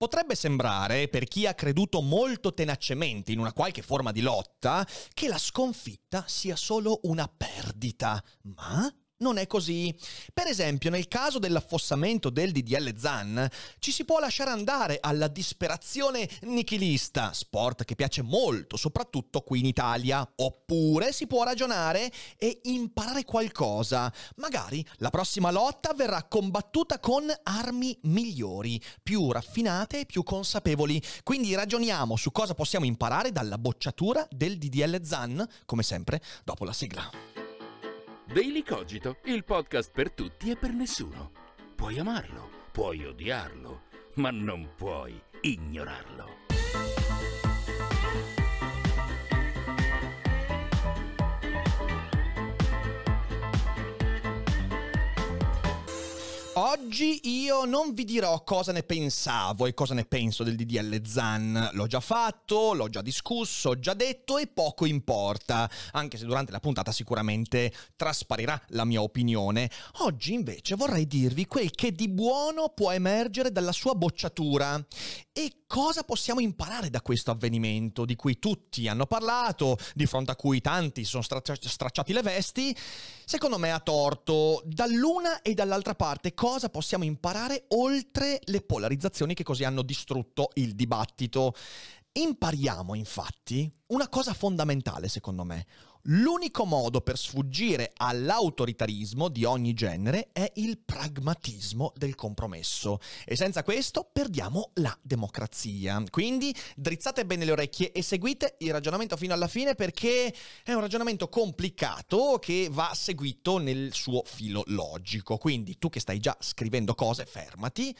Potrebbe sembrare, per chi ha creduto molto tenacemente in una qualche forma di lotta, che la sconfitta sia solo una perdita, ma non è così. Per esempio, nel caso dell'affossamento del DDL Zan, ci si può lasciare andare alla disperazione nichilista, sport che piace molto, soprattutto qui in Italia. Oppure si può ragionare e imparare qualcosa. Magari la prossima lotta verrà combattuta con armi migliori, più raffinate e più consapevoli. Quindi ragioniamo su cosa possiamo imparare dalla bocciatura del DDL Zan, come sempre, dopo la sigla. Daily Cogito, il podcast per tutti e per nessuno. Puoi amarlo, puoi odiarlo, ma non puoi ignorarlo. Oggi io non vi dirò cosa ne pensavo e cosa ne penso del DDL Zan. L'ho già fatto, l'ho già discusso, ho già detto e poco importa, anche se durante la puntata sicuramente trasparirà la mia opinione. Oggi invece vorrei dirvi quel che di buono può emergere dalla sua bocciatura e cosa possiamo imparare da questo avvenimento di cui tutti hanno parlato, di fronte a cui tanti si sono stracci- stracciati le vesti? Secondo me a torto, dall'una e dall'altra parte cosa possiamo imparare oltre le polarizzazioni che così hanno distrutto il dibattito? Impariamo infatti una cosa fondamentale secondo me, L'unico modo per sfuggire all'autoritarismo di ogni genere è il pragmatismo del compromesso e senza questo perdiamo la democrazia. Quindi drizzate bene le orecchie e seguite il ragionamento fino alla fine perché è un ragionamento complicato che va seguito nel suo filo logico. Quindi tu che stai già scrivendo cose, fermati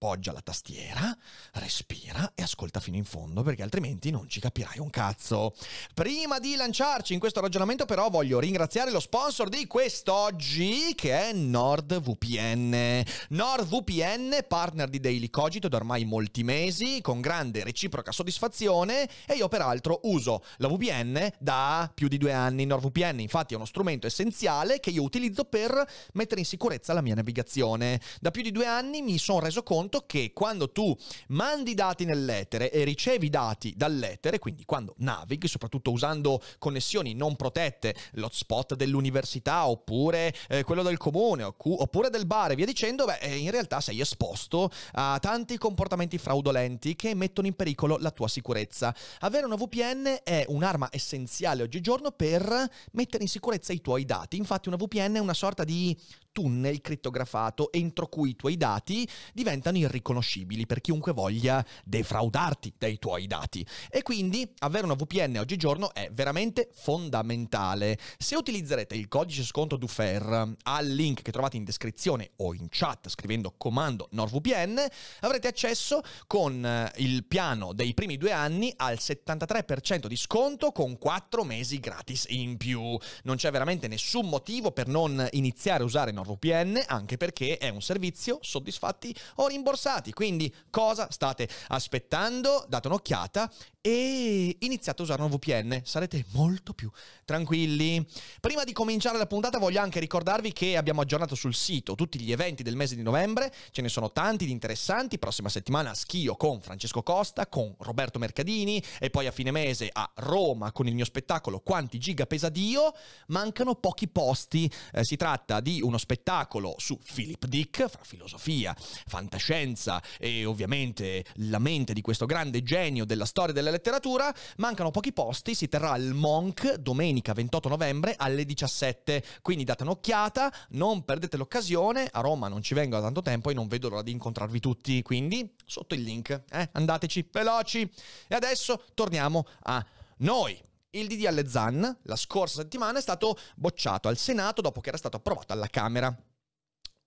appoggia la tastiera, respira e ascolta fino in fondo perché altrimenti non ci capirai un cazzo. Prima di lanciarci in questo ragionamento però voglio ringraziare lo sponsor di quest'oggi che è NordVPN. NordVPN, partner di Daily Cogito da ormai molti mesi, con grande reciproca soddisfazione e io peraltro uso la VPN da più di due anni. NordVPN infatti è uno strumento essenziale che io utilizzo per mettere in sicurezza la mia navigazione. Da più di due anni mi sono reso conto conto che quando tu mandi dati nell'etere e ricevi dati dall'etere, quindi quando navighi, soprattutto usando connessioni non protette, l'hotspot dell'università oppure eh, quello del comune oppure del bar e via dicendo, beh, eh, in realtà sei esposto a tanti comportamenti fraudolenti che mettono in pericolo la tua sicurezza. Avere una VPN è un'arma essenziale oggigiorno per mettere in sicurezza i tuoi dati. Infatti una VPN è una sorta di tunnel crittografato entro cui i tuoi dati diventano irriconoscibili per chiunque voglia defraudarti dei tuoi dati. E quindi avere una VPN oggigiorno è veramente fondamentale. Se utilizzerete il codice sconto Dufer al link che trovate in descrizione o in chat scrivendo comando NordVPN, avrete accesso con eh, il piano dei primi due anni al 73% di sconto con 4 mesi gratis in più. Non c'è veramente nessun motivo per non iniziare a usare NordVPN VPN anche perché è un servizio soddisfatti o rimborsati. Quindi cosa state aspettando? Date un'occhiata e iniziate a usare una VPN, sarete molto più tranquilli. Prima di cominciare la puntata voglio anche ricordarvi che abbiamo aggiornato sul sito tutti gli eventi del mese di novembre, ce ne sono tanti di interessanti, prossima settimana a Schio con Francesco Costa, con Roberto Mercadini e poi a fine mese a Roma con il mio spettacolo Quanti giga pesa Dio, mancano pochi posti, eh, si tratta di uno spettacolo su Philip Dick, fra filosofia, fantascienza e ovviamente la mente di questo grande genio della storia dell'elezione letteratura, mancano pochi posti, si terrà il Monk domenica 28 novembre alle 17, quindi date un'occhiata, non perdete l'occasione, a Roma non ci vengo da tanto tempo e non vedo l'ora di incontrarvi tutti, quindi sotto il link, eh? andateci veloci. E adesso torniamo a noi. Il DDL Zan la scorsa settimana è stato bocciato al Senato dopo che era stato approvato alla Camera.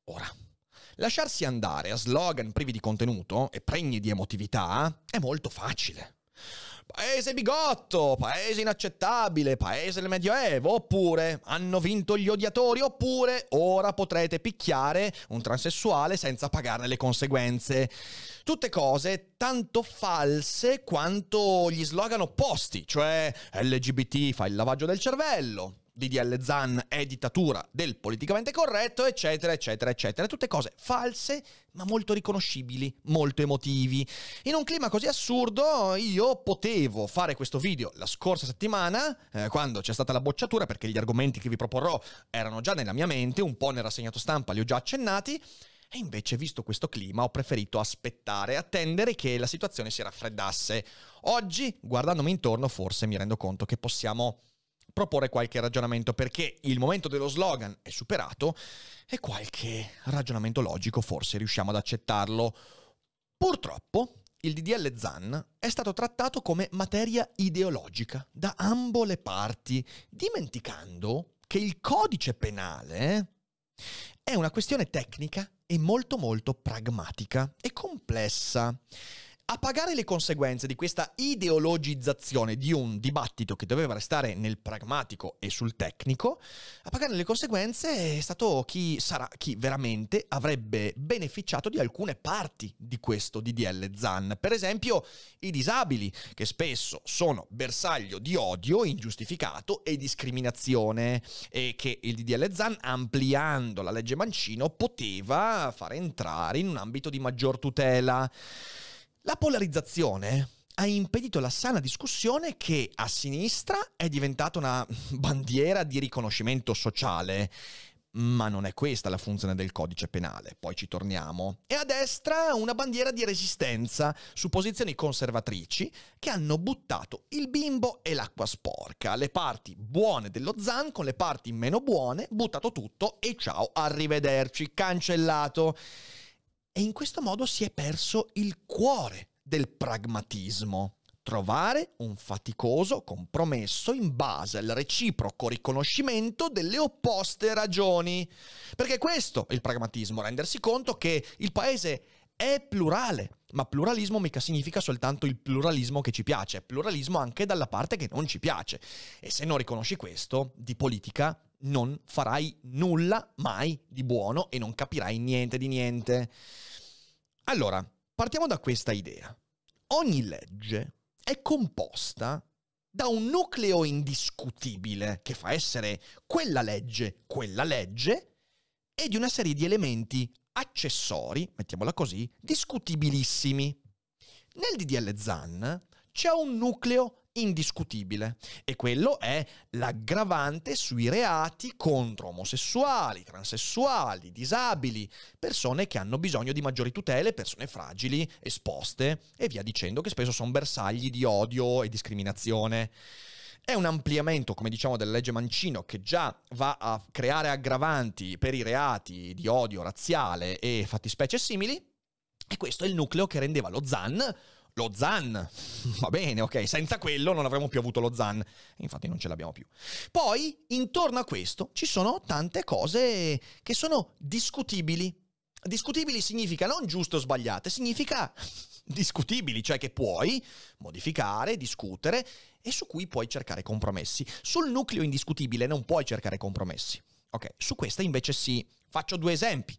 Ora, lasciarsi andare a slogan privi di contenuto e pregni di emotività è molto facile. Paese bigotto, paese inaccettabile, paese del medioevo, oppure hanno vinto gli odiatori, oppure ora potrete picchiare un transessuale senza pagarne le conseguenze. Tutte cose tanto false quanto gli slogan opposti, cioè LGBT fa il lavaggio del cervello, DDL Zan è dittatura del politicamente corretto, eccetera, eccetera, eccetera. Tutte cose false, ma molto riconoscibili, molto emotivi. In un clima così assurdo, io potevo fare questo video la scorsa settimana, eh, quando c'è stata la bocciatura, perché gli argomenti che vi proporrò erano già nella mia mente, un po' nel rassegnato stampa li ho già accennati. E invece, visto questo clima, ho preferito aspettare, attendere che la situazione si raffreddasse. Oggi, guardandomi intorno, forse mi rendo conto che possiamo proporre qualche ragionamento perché il momento dello slogan è superato e qualche ragionamento logico forse riusciamo ad accettarlo. Purtroppo il DDL ZAN è stato trattato come materia ideologica da ambo le parti, dimenticando che il codice penale è una questione tecnica e molto molto pragmatica e complessa. A pagare le conseguenze di questa ideologizzazione di un dibattito che doveva restare nel pragmatico e sul tecnico, a pagare le conseguenze è stato chi, sarà, chi veramente avrebbe beneficiato di alcune parti di questo DDL ZAN. Per esempio i disabili, che spesso sono bersaglio di odio ingiustificato e discriminazione, e che il DDL ZAN, ampliando la legge Mancino, poteva far entrare in un ambito di maggior tutela. La polarizzazione ha impedito la sana discussione che a sinistra è diventata una bandiera di riconoscimento sociale. Ma non è questa la funzione del codice penale, poi ci torniamo. E a destra una bandiera di resistenza su posizioni conservatrici che hanno buttato il bimbo e l'acqua sporca, le parti buone dello zan con le parti meno buone, buttato tutto e ciao, arrivederci, cancellato. E in questo modo si è perso il cuore del pragmatismo. Trovare un faticoso compromesso in base al reciproco riconoscimento delle opposte ragioni. Perché questo è il pragmatismo, rendersi conto che il paese è plurale, ma pluralismo mica significa soltanto il pluralismo che ci piace, è pluralismo anche dalla parte che non ci piace. E se non riconosci questo, di politica non farai nulla mai di buono e non capirai niente di niente. Allora, partiamo da questa idea. Ogni legge è composta da un nucleo indiscutibile che fa essere quella legge, quella legge, e di una serie di elementi accessori, mettiamola così, discutibilissimi. Nel DDL ZAN c'è un nucleo indiscutibile e quello è l'aggravante sui reati contro omosessuali, transessuali, disabili, persone che hanno bisogno di maggiori tutele, persone fragili, esposte e via dicendo, che spesso sono bersagli di odio e discriminazione. È un ampliamento, come diciamo, della legge Mancino che già va a creare aggravanti per i reati di odio razziale e fattispecie simili. E questo è il nucleo che rendeva lo ZAN lo Zan. Va bene, ok, senza quello non avremmo più avuto lo Zan. Infatti non ce l'abbiamo più. Poi, intorno a questo, ci sono tante cose che sono discutibili. Discutibili significa non giuste o sbagliate, significa discutibili, cioè che puoi modificare, discutere e su cui puoi cercare compromessi. Sul nucleo indiscutibile non puoi cercare compromessi. Ok, su questa invece sì. Faccio due esempi.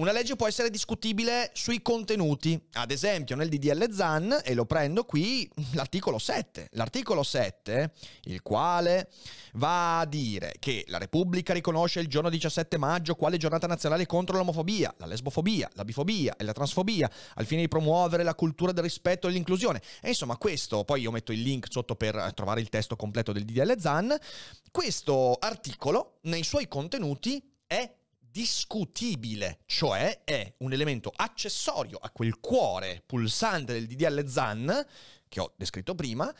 Una legge può essere discutibile sui contenuti. Ad esempio, nel DDL ZAN, e lo prendo qui, l'articolo 7. L'articolo 7, il quale va a dire che la Repubblica riconosce il giorno 17 maggio quale giornata nazionale contro l'omofobia, la lesbofobia, la bifobia e la transfobia, al fine di promuovere la cultura del rispetto e l'inclusione. E insomma, questo, poi io metto il link sotto per trovare il testo completo del DDL ZAN, questo articolo, nei suoi contenuti, è discutibile, cioè è un elemento accessorio a quel cuore pulsante del DDL ZAN che ho descritto prima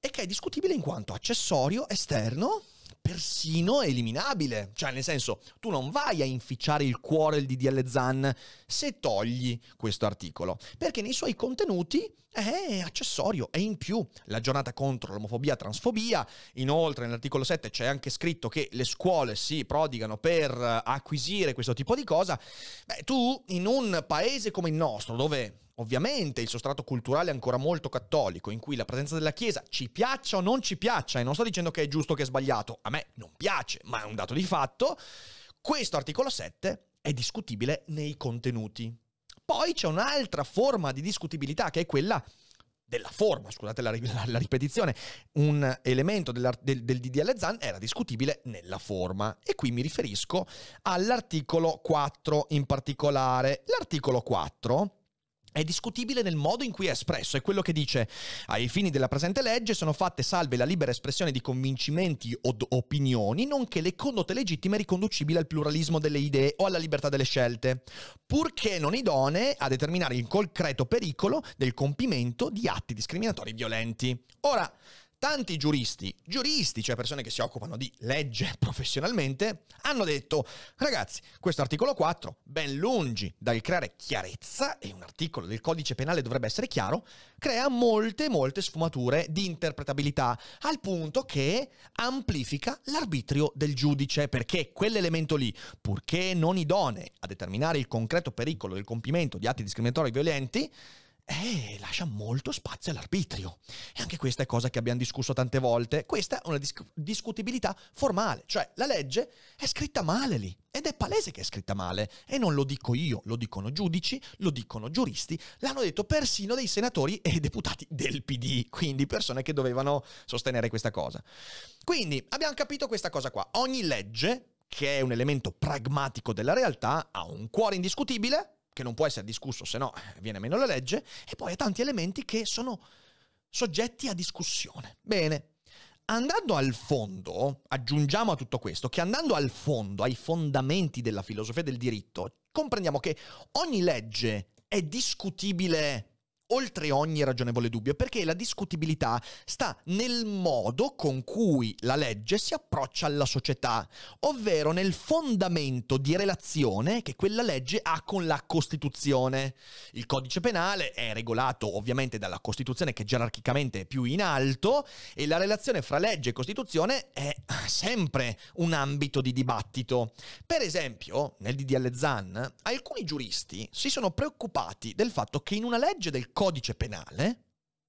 e che è discutibile in quanto accessorio esterno persino eliminabile. Cioè, nel senso, tu non vai a inficiare il cuore di DDL Zan se togli questo articolo, perché nei suoi contenuti è accessorio, è in più. La giornata contro l'omofobia e transfobia, inoltre nell'articolo 7 c'è anche scritto che le scuole si prodigano per acquisire questo tipo di cosa. Beh, tu in un paese come il nostro, dove ovviamente il sostrato culturale è ancora molto cattolico, in cui la presenza della Chiesa ci piaccia o non ci piaccia, e non sto dicendo che è giusto o che è sbagliato, a me non piace, ma è un dato di fatto, questo articolo 7 è discutibile nei contenuti. Poi c'è un'altra forma di discutibilità che è quella della forma, scusate la, la, la ripetizione, un elemento del, del DDL Zan era discutibile nella forma e qui mi riferisco all'articolo 4 in particolare. L'articolo 4 è discutibile nel modo in cui è espresso, è quello che dice ai fini della presente legge sono fatte salve la libera espressione di convincimenti o opinioni, nonché le condotte legittime riconducibili al pluralismo delle idee o alla libertà delle scelte, purché non idonee a determinare il concreto pericolo del compimento di atti discriminatori violenti. Ora, tanti giuristi, giuristi, cioè persone che si occupano di legge professionalmente, hanno detto, ragazzi, questo articolo 4, ben lungi dal creare chiarezza, e un articolo del codice penale dovrebbe essere chiaro, crea molte, molte sfumature di interpretabilità, al punto che amplifica l'arbitrio del giudice, perché quell'elemento lì, purché non idonee a determinare il concreto pericolo del compimento di atti discriminatori violenti, e eh, lascia molto spazio all'arbitrio. E anche questa è cosa che abbiamo discusso tante volte. Questa è una disc- discutibilità formale, cioè la legge è scritta male lì ed è palese che è scritta male e non lo dico io, lo dicono giudici, lo dicono giuristi, l'hanno detto persino dei senatori e deputati del PD, quindi persone che dovevano sostenere questa cosa. Quindi abbiamo capito questa cosa qua. Ogni legge, che è un elemento pragmatico della realtà, ha un cuore indiscutibile che non può essere discusso, se no eh, viene meno la legge, e poi ha tanti elementi che sono soggetti a discussione. Bene, andando al fondo, aggiungiamo a tutto questo che andando al fondo, ai fondamenti della filosofia del diritto, comprendiamo che ogni legge è discutibile oltre ogni ragionevole dubbio, perché la discutibilità sta nel modo con cui la legge si approccia alla società, ovvero nel fondamento di relazione che quella legge ha con la Costituzione. Il codice penale è regolato ovviamente dalla Costituzione che gerarchicamente è più in alto e la relazione fra legge e Costituzione è sempre un ambito di dibattito. Per esempio, nel DDL Zan, alcuni giuristi si sono preoccupati del fatto che in una legge del codice codice penale,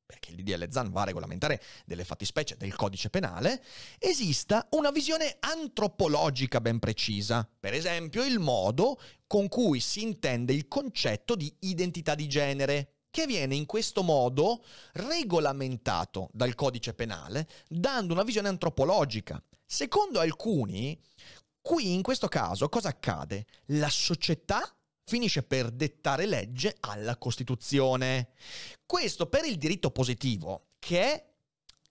perché l'idea DDL ZAN va a regolamentare delle fattispecie del codice penale, esista una visione antropologica ben precisa, per esempio il modo con cui si intende il concetto di identità di genere, che viene in questo modo regolamentato dal codice penale, dando una visione antropologica. Secondo alcuni, qui in questo caso cosa accade? La società finisce per dettare legge alla Costituzione. Questo per il diritto positivo, che è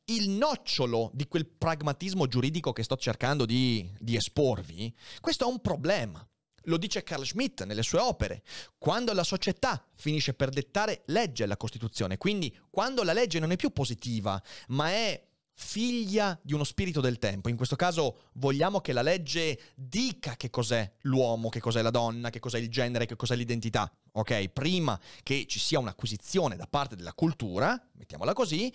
il nocciolo di quel pragmatismo giuridico che sto cercando di, di esporvi, questo è un problema. Lo dice Carl Schmitt nelle sue opere. Quando la società finisce per dettare legge alla Costituzione, quindi quando la legge non è più positiva, ma è figlia di uno spirito del tempo. In questo caso vogliamo che la legge dica che cos'è l'uomo, che cos'è la donna, che cos'è il genere, che cos'è l'identità. Ok, prima che ci sia un'acquisizione da parte della cultura, mettiamola così,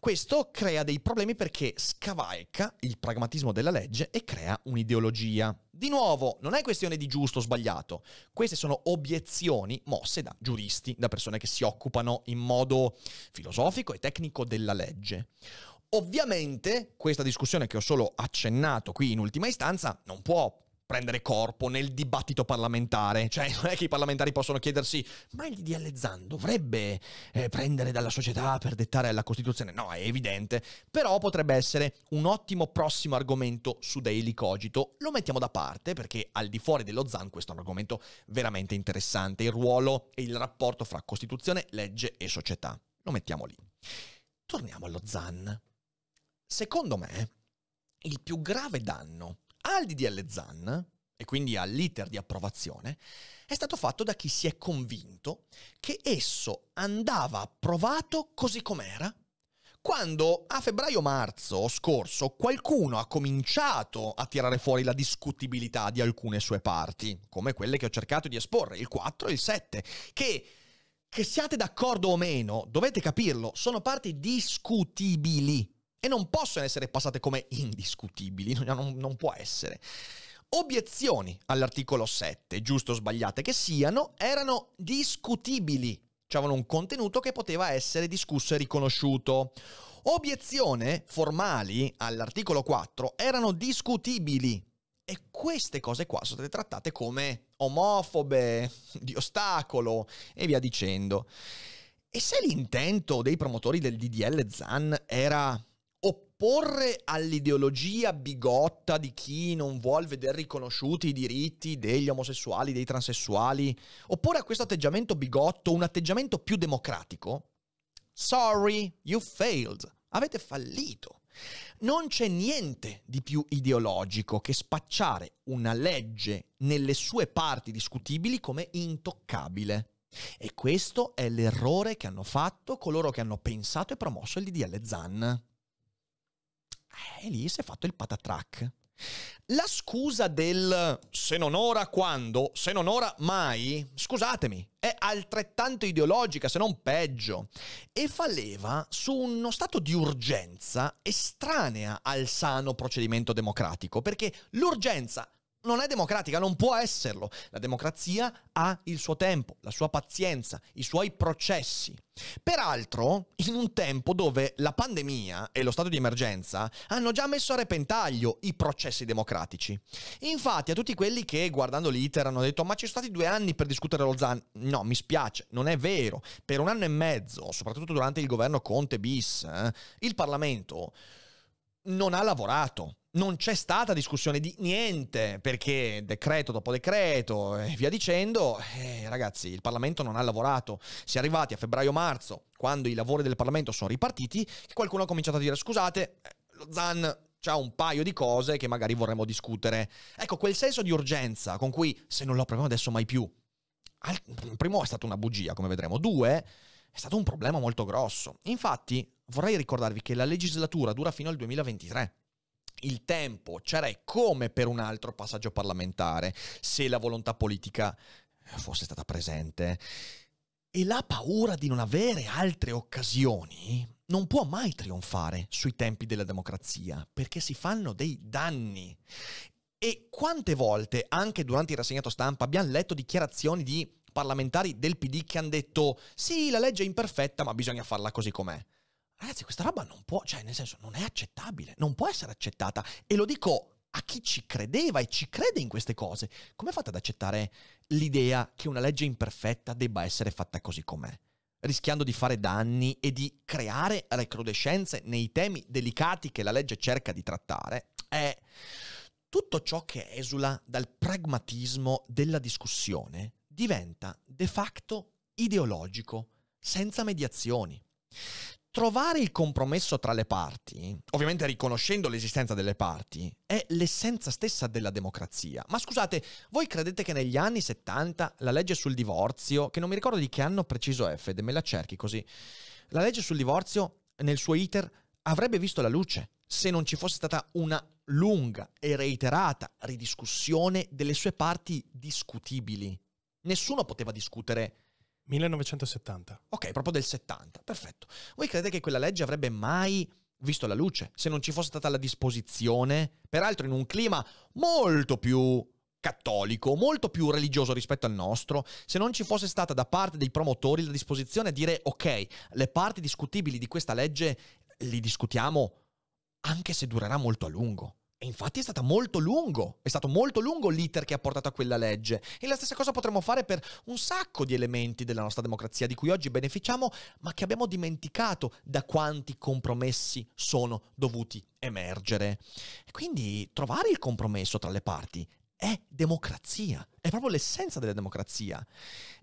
questo crea dei problemi perché scavalca il pragmatismo della legge e crea un'ideologia. Di nuovo, non è questione di giusto o sbagliato, queste sono obiezioni mosse da giuristi, da persone che si occupano in modo filosofico e tecnico della legge. Ovviamente questa discussione che ho solo accennato qui in ultima istanza non può prendere corpo nel dibattito parlamentare, cioè non è che i parlamentari possono chiedersi ma il DDL Zan dovrebbe eh, prendere dalla società per dettare la Costituzione, no è evidente, però potrebbe essere un ottimo prossimo argomento su Daily Cogito, lo mettiamo da parte perché al di fuori dello Zan questo è un argomento veramente interessante, il ruolo e il rapporto fra Costituzione, legge e società, lo mettiamo lì. Torniamo allo Zan secondo me, il più grave danno al DDL ZAN e quindi all'iter di approvazione, è stato fatto da chi si è convinto che esso andava approvato così com'era, quando a febbraio-marzo scorso qualcuno ha cominciato a tirare fuori la discutibilità di alcune sue parti, come quelle che ho cercato di esporre, il 4 e il 7, che che siate d'accordo o meno, dovete capirlo, sono parti discutibili e non possono essere passate come indiscutibili, non, non può essere. Obiezioni all'articolo 7, giusto o sbagliate che siano, erano discutibili, cioè avevano un contenuto che poteva essere discusso e riconosciuto. Obiezioni formali all'articolo 4 erano discutibili, e queste cose qua sono state trattate come omofobe, di ostacolo e via dicendo. E se l'intento dei promotori del DDL ZAN era opporre all'ideologia bigotta di chi non vuole vedere riconosciuti i diritti degli omosessuali, dei transessuali, opporre a questo atteggiamento bigotto un atteggiamento più democratico, sorry, you failed, avete fallito. Non c'è niente di più ideologico che spacciare una legge nelle sue parti discutibili come intoccabile. E questo è l'errore che hanno fatto coloro che hanno pensato e promosso il DDL Zan. Eh, e lì si è fatto il patatrack. La scusa del se non ora quando, se non ora mai, scusatemi, è altrettanto ideologica, se non peggio, e fa leva su uno stato di urgenza estranea al sano procedimento democratico, perché l'urgenza non è democratica, non può esserlo. La democrazia ha il suo tempo, la sua pazienza, i suoi processi. Peraltro, in un tempo dove la pandemia e lo stato di emergenza hanno già messo a repentaglio i processi democratici. Infatti, a tutti quelli che guardando l'iter hanno detto: Ma ci sono stati due anni per discutere lo ZAN. No, mi spiace, non è vero. Per un anno e mezzo, soprattutto durante il governo Conte bis, eh, il Parlamento non ha lavorato. Non c'è stata discussione di niente perché decreto dopo decreto e via dicendo, eh, ragazzi, il Parlamento non ha lavorato. Si è arrivati a febbraio-marzo, quando i lavori del Parlamento sono ripartiti, che qualcuno ha cominciato a dire scusate, eh, lo Zan c'ha un paio di cose che magari vorremmo discutere. Ecco, quel senso di urgenza con cui se non lo proviamo adesso mai più. Al, primo è stata una bugia, come vedremo. Due, è stato un problema molto grosso. Infatti, vorrei ricordarvi che la legislatura dura fino al 2023 il tempo c'era e come per un altro passaggio parlamentare, se la volontà politica eh, fosse stata presente. E la paura di non avere altre occasioni non può mai trionfare sui tempi della democrazia, perché si fanno dei danni. E quante volte, anche durante il rassegnato stampa, abbiamo letto dichiarazioni di parlamentari del PD che hanno detto sì, la legge è imperfetta, ma bisogna farla così com'è. Ragazzi, questa roba non può, cioè nel senso non è accettabile, non può essere accettata. E lo dico a chi ci credeva e ci crede in queste cose. Come fate ad accettare l'idea che una legge imperfetta debba essere fatta così com'è? rischiando di fare danni e di creare recrudescenze nei temi delicati che la legge cerca di trattare, è tutto ciò che esula dal pragmatismo della discussione diventa de facto ideologico, senza mediazioni trovare il compromesso tra le parti, ovviamente riconoscendo l'esistenza delle parti, è l'essenza stessa della democrazia. Ma scusate, voi credete che negli anni 70 la legge sul divorzio, che non mi ricordo di che anno preciso è, Fede, me la cerchi così, la legge sul divorzio nel suo iter avrebbe visto la luce se non ci fosse stata una lunga e reiterata ridiscussione delle sue parti discutibili. Nessuno poteva discutere 1970. Ok, proprio del 70, perfetto. Voi credete che quella legge avrebbe mai visto la luce se non ci fosse stata la disposizione, peraltro in un clima molto più cattolico, molto più religioso rispetto al nostro, se non ci fosse stata da parte dei promotori la disposizione a dire ok, le parti discutibili di questa legge li discutiamo anche se durerà molto a lungo. E infatti è stato molto lungo, è stato molto lungo l'iter che ha portato a quella legge. E la stessa cosa potremmo fare per un sacco di elementi della nostra democrazia di cui oggi beneficiamo, ma che abbiamo dimenticato da quanti compromessi sono dovuti emergere. E quindi trovare il compromesso tra le parti è democrazia, è proprio l'essenza della democrazia.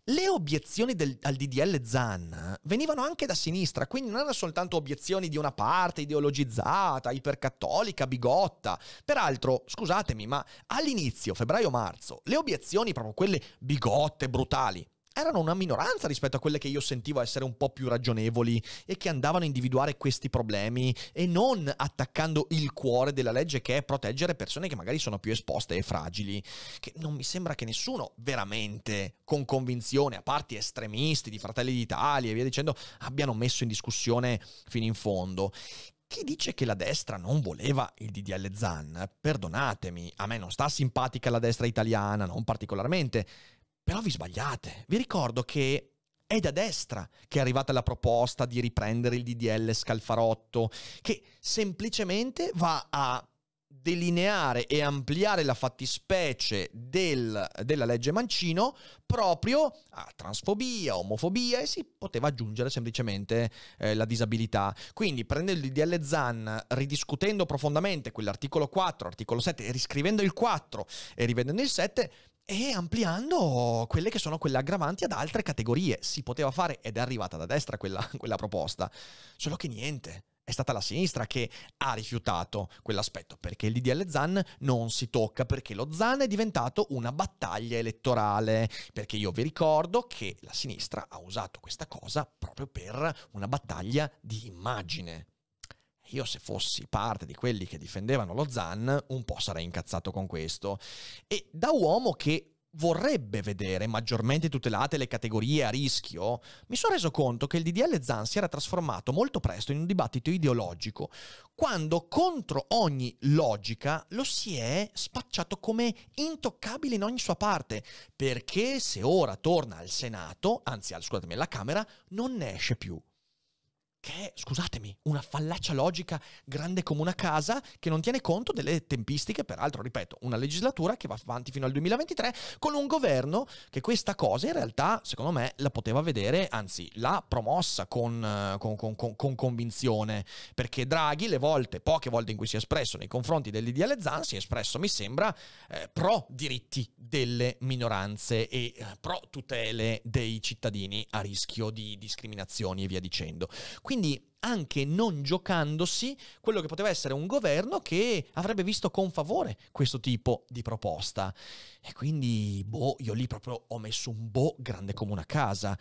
Le obiezioni del, al DDL Zan venivano anche da sinistra, quindi non erano soltanto obiezioni di una parte ideologizzata, ipercattolica, bigotta. Peraltro, scusatemi, ma all'inizio, febbraio-marzo, le obiezioni, proprio quelle bigotte, brutali, erano una minoranza rispetto a quelle che io sentivo essere un po' più ragionevoli e che andavano a individuare questi problemi e non attaccando il cuore della legge che è proteggere persone che magari sono più esposte e fragili, che non mi sembra che nessuno veramente con convinzione, a parte estremisti di Fratelli d'Italia e via dicendo, abbiano messo in discussione fino in fondo. Chi dice che la destra non voleva il DDL Zan? Perdonatemi, a me non sta simpatica la destra italiana, non particolarmente, però vi sbagliate. Vi ricordo che è da destra che è arrivata la proposta di riprendere il DDL Scalfarotto, che semplicemente va a delineare e ampliare la fattispecie del, della legge Mancino proprio a transfobia, omofobia e si poteva aggiungere semplicemente eh, la disabilità. Quindi prendendo il DDL Zan, ridiscutendo profondamente quell'articolo 4, articolo 7, riscrivendo il 4 e rivedendo il 7, e ampliando quelle che sono quelle aggravanti ad altre categorie. Si poteva fare ed è arrivata da destra quella, quella proposta, solo che niente. È stata la sinistra che ha rifiutato quell'aspetto perché il DDL Zan non si tocca, perché lo Zan è diventato una battaglia elettorale. Perché io vi ricordo che la sinistra ha usato questa cosa proprio per una battaglia di immagine, io se fossi parte di quelli che difendevano lo Zan, un po' sarei incazzato con questo. E da uomo che vorrebbe vedere maggiormente tutelate le categorie a rischio, mi sono reso conto che il DDL Zan si era trasformato molto presto in un dibattito ideologico, quando contro ogni logica lo si è spacciato come intoccabile in ogni sua parte, perché se ora torna al Senato, anzi scusatemi alla Camera, non ne esce più che è, scusatemi, una fallaccia logica grande come una casa che non tiene conto delle tempistiche, peraltro, ripeto, una legislatura che va avanti fino al 2023 con un governo che questa cosa in realtà, secondo me, la poteva vedere, anzi, l'ha promossa eh, con, con, con, con convinzione, perché Draghi le volte, poche volte in cui si è espresso nei confronti dell'ideale Zan, si è espresso, mi sembra, eh, pro diritti delle minoranze e eh, pro tutele dei cittadini a rischio di discriminazioni e via dicendo. Quindi, quindi anche non giocandosi quello che poteva essere un governo che avrebbe visto con favore questo tipo di proposta. E quindi, boh, io lì proprio ho messo un boh grande come una casa.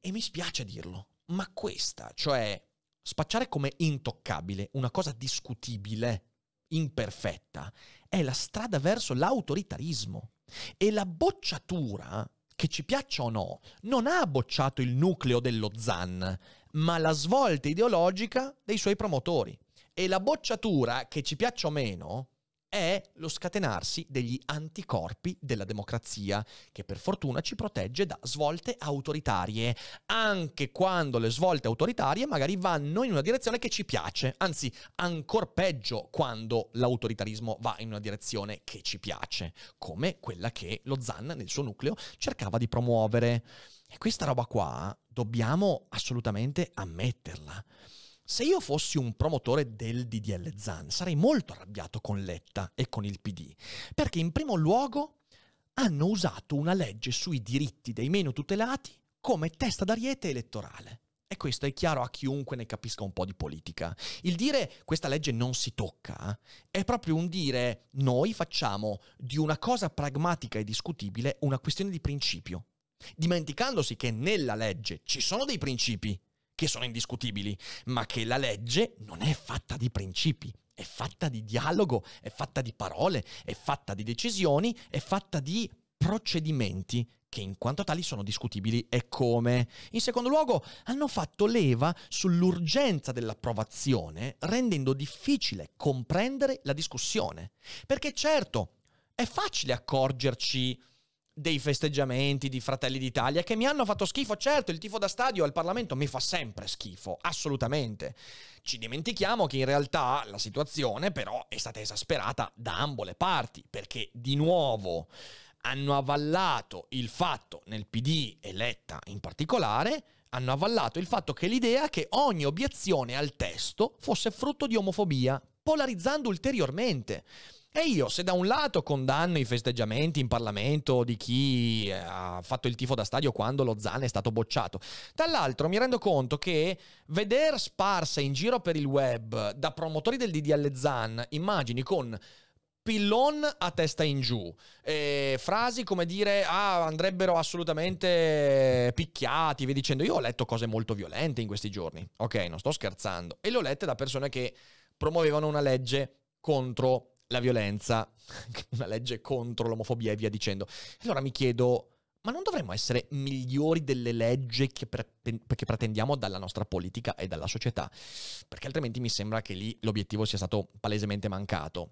E mi spiace dirlo, ma questa, cioè spacciare come intoccabile una cosa discutibile, imperfetta, è la strada verso l'autoritarismo. E la bocciatura, che ci piaccia o no, non ha bocciato il nucleo dello Zan, ma la svolta ideologica dei suoi promotori. E la bocciatura, che ci piaccia o meno, è lo scatenarsi degli anticorpi della democrazia, che per fortuna ci protegge da svolte autoritarie, anche quando le svolte autoritarie magari vanno in una direzione che ci piace, anzi, ancor peggio quando l'autoritarismo va in una direzione che ci piace, come quella che lo Zan nel suo nucleo cercava di promuovere. E questa roba qua dobbiamo assolutamente ammetterla. Se io fossi un promotore del DDL ZAN sarei molto arrabbiato con Letta e con il PD, perché in primo luogo hanno usato una legge sui diritti dei meno tutelati come testa d'ariete elettorale. E questo è chiaro a chiunque ne capisca un po' di politica. Il dire questa legge non si tocca eh, è proprio un dire noi facciamo di una cosa pragmatica e discutibile una questione di principio dimenticandosi che nella legge ci sono dei principi che sono indiscutibili, ma che la legge non è fatta di principi, è fatta di dialogo, è fatta di parole, è fatta di decisioni, è fatta di procedimenti che in quanto tali sono discutibili e come. In secondo luogo, hanno fatto leva sull'urgenza dell'approvazione, rendendo difficile comprendere la discussione. Perché certo, è facile accorgerci dei festeggiamenti di Fratelli d'Italia che mi hanno fatto schifo. Certo, il tifo da stadio al Parlamento mi fa sempre schifo, assolutamente. Ci dimentichiamo che in realtà la situazione però è stata esasperata da ambo le parti, perché di nuovo hanno avallato il fatto, nel PD eletta in particolare, hanno avallato il fatto che l'idea che ogni obiezione al testo fosse frutto di omofobia, polarizzando ulteriormente. E io, se da un lato condanno i festeggiamenti in Parlamento di chi eh, ha fatto il tifo da stadio quando lo Zan è stato bocciato, dall'altro mi rendo conto che veder sparse in giro per il web da promotori del DDL Zan immagini con pillon a testa in giù. E frasi come dire, ah, andrebbero assolutamente picchiati, vi dicendo, io ho letto cose molto violente in questi giorni, ok, non sto scherzando, e le ho lette da persone che promuovevano una legge contro la violenza, una legge contro l'omofobia e via dicendo. Allora mi chiedo, ma non dovremmo essere migliori delle leggi che, pre- che, pretendiamo dalla nostra politica e dalla società? Perché altrimenti mi sembra che lì l'obiettivo sia stato palesemente mancato.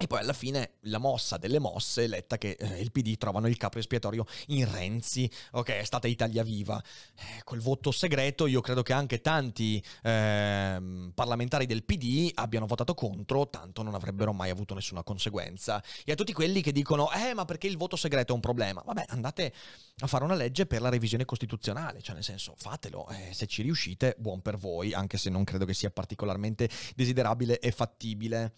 E poi alla fine la mossa delle mosse è letta che eh, il PD trovano il capo espiatorio in Renzi, ok, è stata Italia Viva. Eh, col voto segreto io credo che anche tanti eh, parlamentari del PD abbiano votato contro, tanto non avrebbero mai avuto nessuna conseguenza. E a tutti quelli che dicono, eh ma perché il voto segreto è un problema? Vabbè, andate a fare una legge per la revisione costituzionale, cioè nel senso fatelo, eh, se ci riuscite buon per voi, anche se non credo che sia particolarmente desiderabile e fattibile.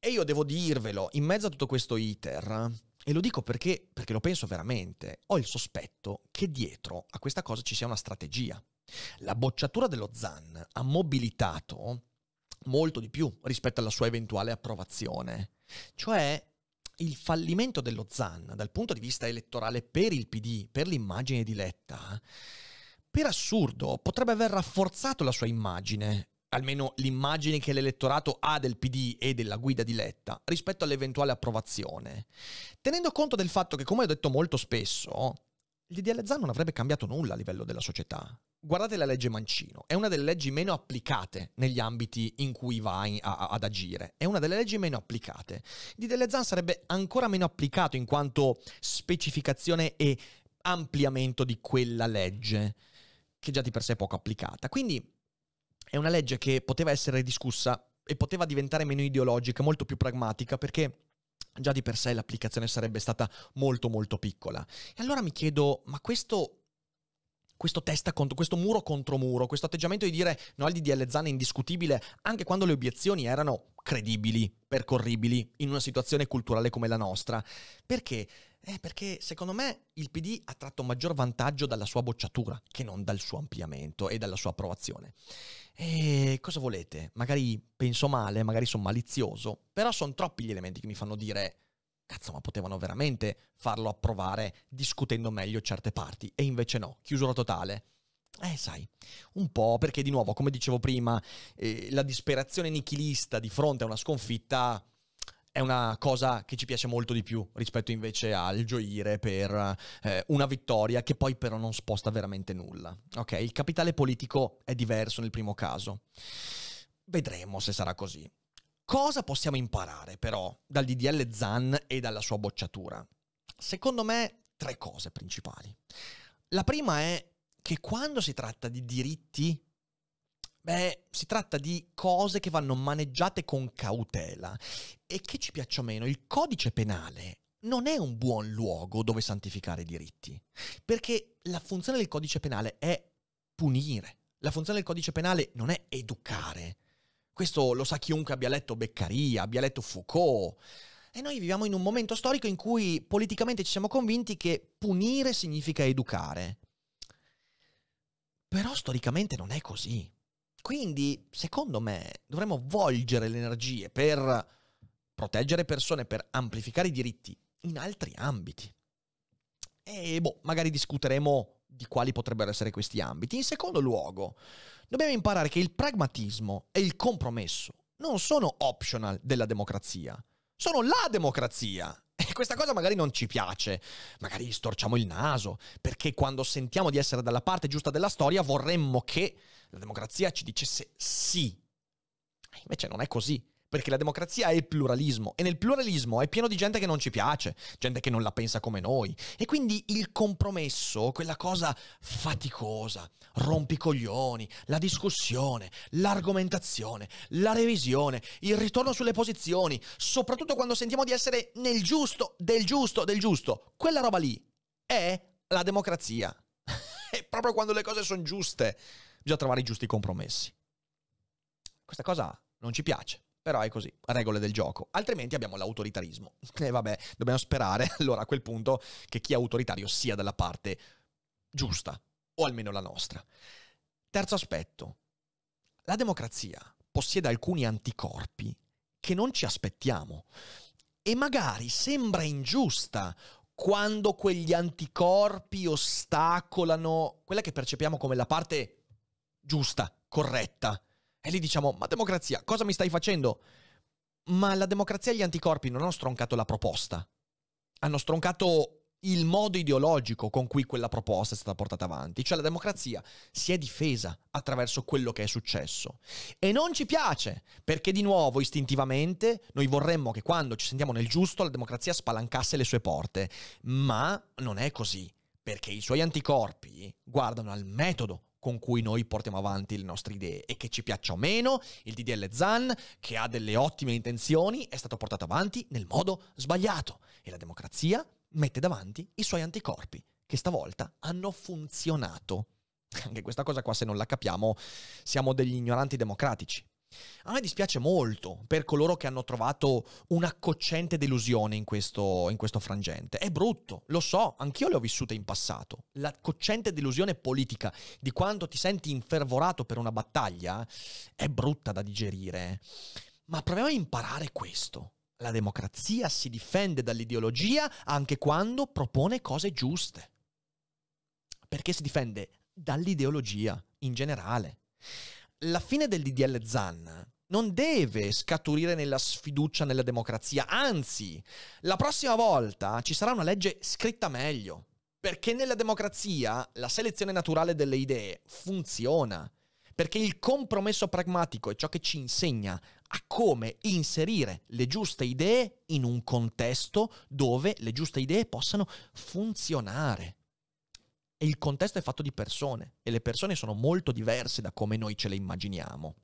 E io devo dirvelo, in mezzo a tutto questo iter, e lo dico perché, perché lo penso veramente, ho il sospetto che dietro a questa cosa ci sia una strategia. La bocciatura dello ZAN ha mobilitato molto di più rispetto alla sua eventuale approvazione. Cioè, il fallimento dello ZAN dal punto di vista elettorale per il PD, per l'immagine di Letta, per assurdo potrebbe aver rafforzato la sua immagine almeno l'immagine che l'elettorato ha del PD e della guida di Letta rispetto all'eventuale approvazione, tenendo conto del fatto che, come ho detto molto spesso, il DDL Zan non avrebbe cambiato nulla a livello della società. Guardate la legge Mancino, è una delle leggi meno applicate negli ambiti in cui vai in, a, ad agire, è una delle leggi meno applicate. Il DDL Zan sarebbe ancora meno applicato in quanto specificazione e ampliamento di quella legge, che già di per sé è poco applicata. Quindi è una legge che poteva essere discussa e poteva diventare meno ideologica, molto più pragmatica, perché già di per sé l'applicazione sarebbe stata molto molto piccola. E allora mi chiedo, ma questo questo testa contro, questo muro contro muro, questo atteggiamento di dire no, il DDL Zan è indiscutibile, anche quando le obiezioni erano credibili, percorribili, in una situazione culturale come la nostra. Perché? Eh, perché secondo me il PD ha tratto maggior vantaggio dalla sua bocciatura che non dal suo ampliamento e dalla sua approvazione. E cosa volete? Magari penso male, magari sono malizioso, però sono troppi gli elementi che mi fanno dire Cazzo, ma potevano veramente farlo approvare discutendo meglio certe parti. E invece no, chiusura totale. Eh, sai, un po' perché di nuovo, come dicevo prima, eh, la disperazione nichilista di fronte a una sconfitta è una cosa che ci piace molto di più rispetto invece al gioire per eh, una vittoria che poi però non sposta veramente nulla. Ok, il capitale politico è diverso nel primo caso. Vedremo se sarà così. Cosa possiamo imparare però dal DDL Zan e dalla sua bocciatura? Secondo me tre cose principali. La prima è che quando si tratta di diritti, beh, si tratta di cose che vanno maneggiate con cautela e che ci piaccia meno, il codice penale non è un buon luogo dove santificare i diritti, perché la funzione del codice penale è punire, la funzione del codice penale non è educare, questo lo sa chiunque abbia letto Beccaria, abbia letto Foucault. E noi viviamo in un momento storico in cui politicamente ci siamo convinti che punire significa educare. Però storicamente non è così. Quindi, secondo me, dovremmo volgere le energie per proteggere persone, per amplificare i diritti in altri ambiti. E boh, magari discuteremo di quali potrebbero essere questi ambiti. In secondo luogo, dobbiamo imparare che il pragmatismo e il compromesso non sono optional della democrazia, sono la democrazia. E questa cosa magari non ci piace, magari storciamo il naso, perché quando sentiamo di essere dalla parte giusta della storia vorremmo che la democrazia ci dicesse sì. invece non è così perché la democrazia è il pluralismo e nel pluralismo è pieno di gente che non ci piace, gente che non la pensa come noi. E quindi il compromesso, quella cosa faticosa, rompicoglioni, la discussione, l'argomentazione, la revisione, il ritorno sulle posizioni, soprattutto quando sentiamo di essere nel giusto, del giusto, del giusto, quella roba lì è la democrazia. E proprio quando le cose sono giuste bisogna trovare i giusti compromessi. Questa cosa non ci piace. Però è così, regole del gioco. Altrimenti abbiamo l'autoritarismo. E vabbè, dobbiamo sperare allora a quel punto che chi è autoritario sia dalla parte giusta, o almeno la nostra. Terzo aspetto, la democrazia possiede alcuni anticorpi che non ci aspettiamo e magari sembra ingiusta quando quegli anticorpi ostacolano quella che percepiamo come la parte giusta, corretta e lì diciamo, ma democrazia, cosa mi stai facendo? Ma la democrazia e gli anticorpi non hanno stroncato la proposta, hanno stroncato il modo ideologico con cui quella proposta è stata portata avanti. Cioè la democrazia si è difesa attraverso quello che è successo. E non ci piace, perché di nuovo istintivamente noi vorremmo che quando ci sentiamo nel giusto la democrazia spalancasse le sue porte, ma non è così, perché i suoi anticorpi guardano al metodo con cui noi portiamo avanti le nostre idee e che ci piaccia o meno, il DDL Zan, che ha delle ottime intenzioni, è stato portato avanti nel modo sbagliato e la democrazia mette davanti i suoi anticorpi, che stavolta hanno funzionato. Anche questa cosa qua, se non la capiamo, siamo degli ignoranti democratici. A me dispiace molto per coloro che hanno trovato una coccente delusione in questo, in questo frangente. È brutto, lo so, anch'io le ho vissute in passato. La coccente delusione politica di quando ti senti infervorato per una battaglia eh, è brutta da digerire. Eh. Ma proviamo a imparare questo. La democrazia si difende dall'ideologia anche quando propone cose giuste. Perché si difende dall'ideologia in generale la fine del DDL Zan non deve scaturire nella sfiducia nella democrazia, anzi, la prossima volta ci sarà una legge scritta meglio, perché nella democrazia la selezione naturale delle idee funziona, perché il compromesso pragmatico è ciò che ci insegna a come inserire le giuste idee in un contesto dove le giuste idee possano funzionare. E il contesto è fatto di persone e le persone sono molto diverse da come noi ce le immaginiamo.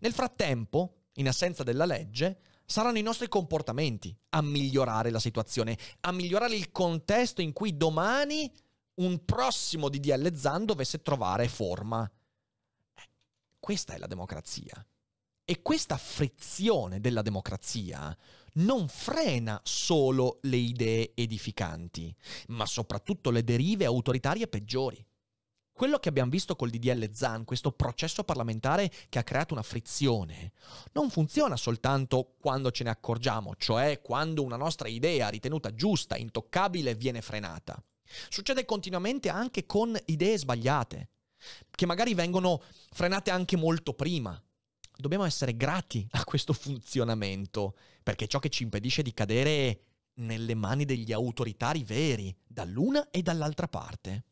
Nel frattempo, in assenza della legge, saranno i nostri comportamenti a migliorare la situazione, a migliorare il contesto in cui domani un prossimo DDL Zan dovesse trovare forma. Questa è la democrazia. E questa frizione della democrazia non frena solo le idee edificanti, ma soprattutto le derive autoritarie peggiori. Quello che abbiamo visto col DDL Zan, questo processo parlamentare che ha creato una frizione, non funziona soltanto quando ce ne accorgiamo, cioè quando una nostra idea ritenuta giusta, intoccabile, viene frenata. Succede continuamente anche con idee sbagliate, che magari vengono frenate anche molto prima, dobbiamo essere grati a questo funzionamento, perché è ciò che ci impedisce di cadere nelle mani degli autoritari veri, dall'una e dall'altra parte.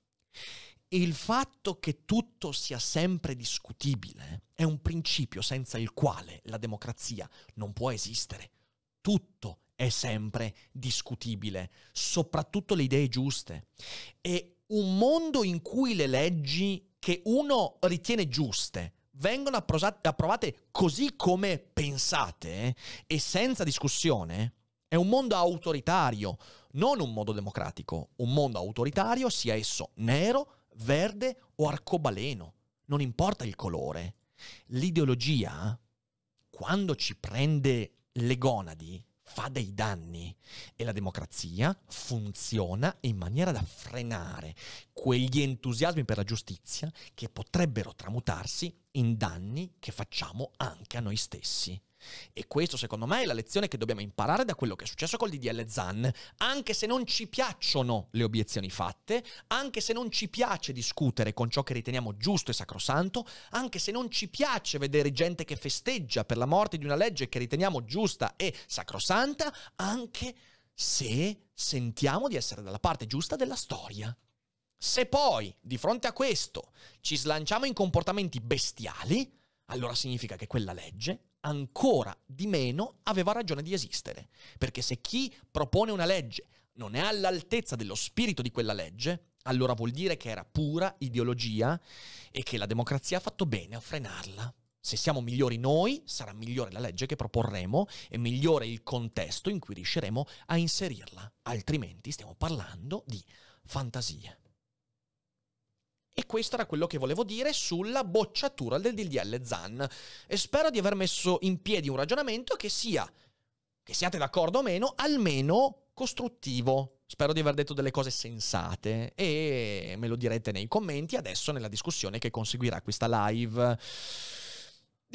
Il fatto che tutto sia sempre discutibile è un principio senza il quale la democrazia non può esistere. Tutto è sempre discutibile, soprattutto le idee giuste. E un mondo in cui le leggi che uno ritiene giuste vengono approvate così come pensate e senza discussione, è un mondo autoritario, non un mondo democratico. Un mondo autoritario, sia esso nero, verde o arcobaleno, non importa il colore. L'ideologia, quando ci prende le gonadi, fa dei danni e la democrazia funziona in maniera da frenare quegli entusiasmi per la giustizia che potrebbero tramutarsi in danni che facciamo anche a noi stessi. E questo secondo me è la lezione che dobbiamo imparare da quello che è successo col DDL Zan, anche se non ci piacciono le obiezioni fatte, anche se non ci piace discutere con ciò che riteniamo giusto e sacrosanto, anche se non ci piace vedere gente che festeggia per la morte di una legge che riteniamo giusta e sacrosanta, anche se sentiamo di essere dalla parte giusta della storia. Se poi, di fronte a questo, ci slanciamo in comportamenti bestiali, allora significa che quella legge ancora di meno aveva ragione di esistere. Perché se chi propone una legge non è all'altezza dello spirito di quella legge, allora vuol dire che era pura ideologia e che la democrazia ha fatto bene a frenarla. Se siamo migliori noi, sarà migliore la legge che proporremo e migliore il contesto in cui riusciremo a inserirla, altrimenti stiamo parlando di fantasie. E questo era quello che volevo dire sulla bocciatura del DDL ZAN. E spero di aver messo in piedi un ragionamento che sia, che siate d'accordo o meno, almeno costruttivo. Spero di aver detto delle cose sensate e me lo direte nei commenti adesso nella discussione che conseguirà questa live.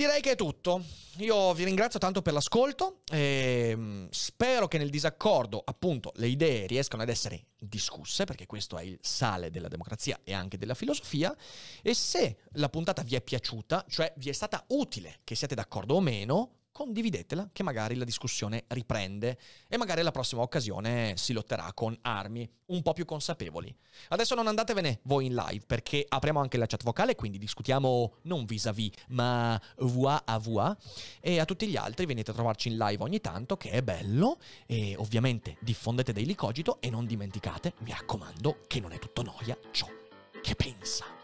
Direi che è tutto. Io vi ringrazio tanto per l'ascolto e ehm, spero che nel disaccordo, appunto, le idee riescano ad essere discusse, perché questo è il sale della democrazia e anche della filosofia. E se la puntata vi è piaciuta, cioè vi è stata utile, che siate d'accordo o meno, condividetela che magari la discussione riprende e magari la prossima occasione si lotterà con armi un po' più consapevoli. Adesso non andatevene voi in live perché apriamo anche la chat vocale, quindi discutiamo non vis-à-vis ma voix à voix e a tutti gli altri venite a trovarci in live ogni tanto che è bello e ovviamente diffondete dei licogito e non dimenticate, mi raccomando, che non è tutto noia ciò che pensa.